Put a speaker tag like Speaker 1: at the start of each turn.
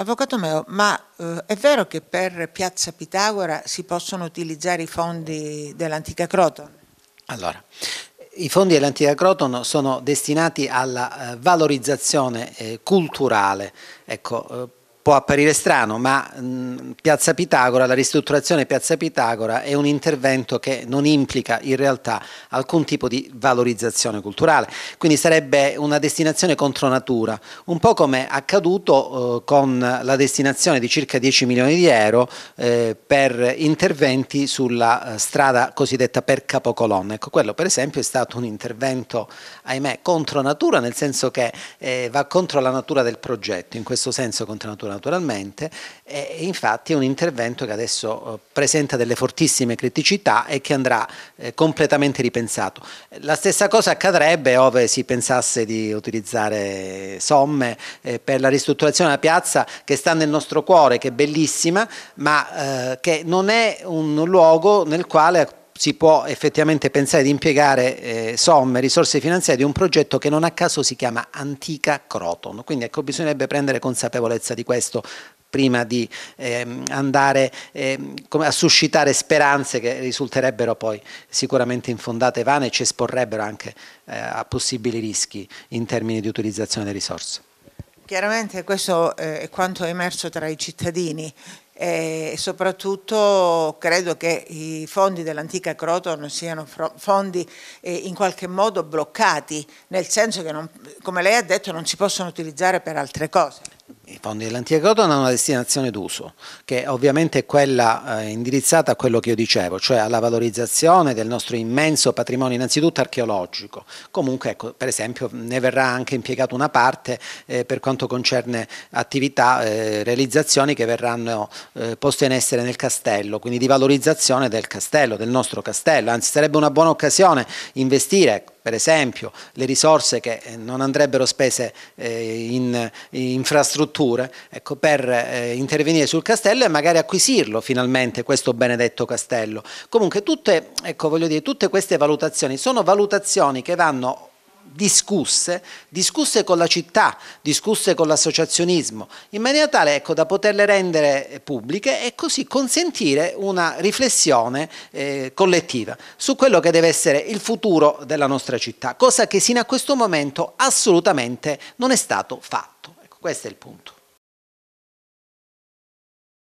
Speaker 1: Avvocato Meo, ma eh, è vero che per Piazza Pitagora si possono utilizzare i fondi dell'antica Croton?
Speaker 2: Allora, i fondi dell'antica Croton sono destinati alla eh, valorizzazione eh, culturale, ecco, eh, può apparire strano, ma mh, mm, Piazza Pitagora, la ristrutturazione Piazza Pitagora è un intervento che non implica in realtà alcun tipo di valorizzazione culturale, quindi sarebbe una destinazione contro natura, un po' come è accaduto eh, con la destinazione di circa 10 milioni di euro eh, per interventi sulla eh, strada cosiddetta per capocolonna. Ecco, quello per esempio è stato un intervento, ahimè, contro natura, nel senso che eh, va contro la natura del progetto, in questo senso contro natura naturalmente, e infatti è un intervento che adesso eh, presenta delle fortissime criticità e che andrà eh, completamente ripensato. La stessa cosa accadrebbe ove si pensasse di utilizzare somme eh, per la ristrutturazione della piazza che sta nel nostro cuore, che è bellissima, ma che non è un luogo nel quale si può effettivamente pensare di impiegare eh, somme, risorse finanziarie di un progetto che non a caso si chiama Antica Croton. Quindi ecco, bisognerebbe prendere consapevolezza di questo prima di ehm, andare ehm, a suscitare speranze che risulterebbero poi sicuramente infondate, vane e ci esporrebbero anche eh, a possibili rischi in termini di utilizzazione delle risorse.
Speaker 1: Chiaramente questo eh, è quanto è emerso tra i cittadini e soprattutto credo che i fondi dell'antica Croton siano fondi eh, in qualche modo bloccati, nel senso che, non, come lei ha detto, non si possono utilizzare per altre cose
Speaker 2: i fondi dell'antica Crotone hanno una destinazione d'uso, che ovviamente è quella eh, indirizzata a quello che io dicevo, cioè alla valorizzazione del nostro immenso patrimonio innanzitutto archeologico. Comunque, ecco, per esempio, ne verrà anche impiegata una parte eh, per quanto concerne attività, eh, realizzazioni che verranno eh, poste in essere nel castello, quindi di valorizzazione del castello, del nostro castello. Anzi, sarebbe una buona occasione investire per esempio le risorse che eh, non andrebbero spese eh, in infrastrutture ecco, per eh, intervenire sul castello e magari acquisirlo finalmente questo benedetto castello. Comunque tutte, ecco, dire, tutte queste valutazioni sono valutazioni che vanno discusse, discusse con la città, discusse con l'associazionismo, in maniera tale ecco, da poterle rendere eh, pubbliche e così consentire una riflessione eh, collettiva su quello che deve essere il futuro della nostra città, cosa che sino a questo momento assolutamente non è stato fatto. Ecco, questo è il punto.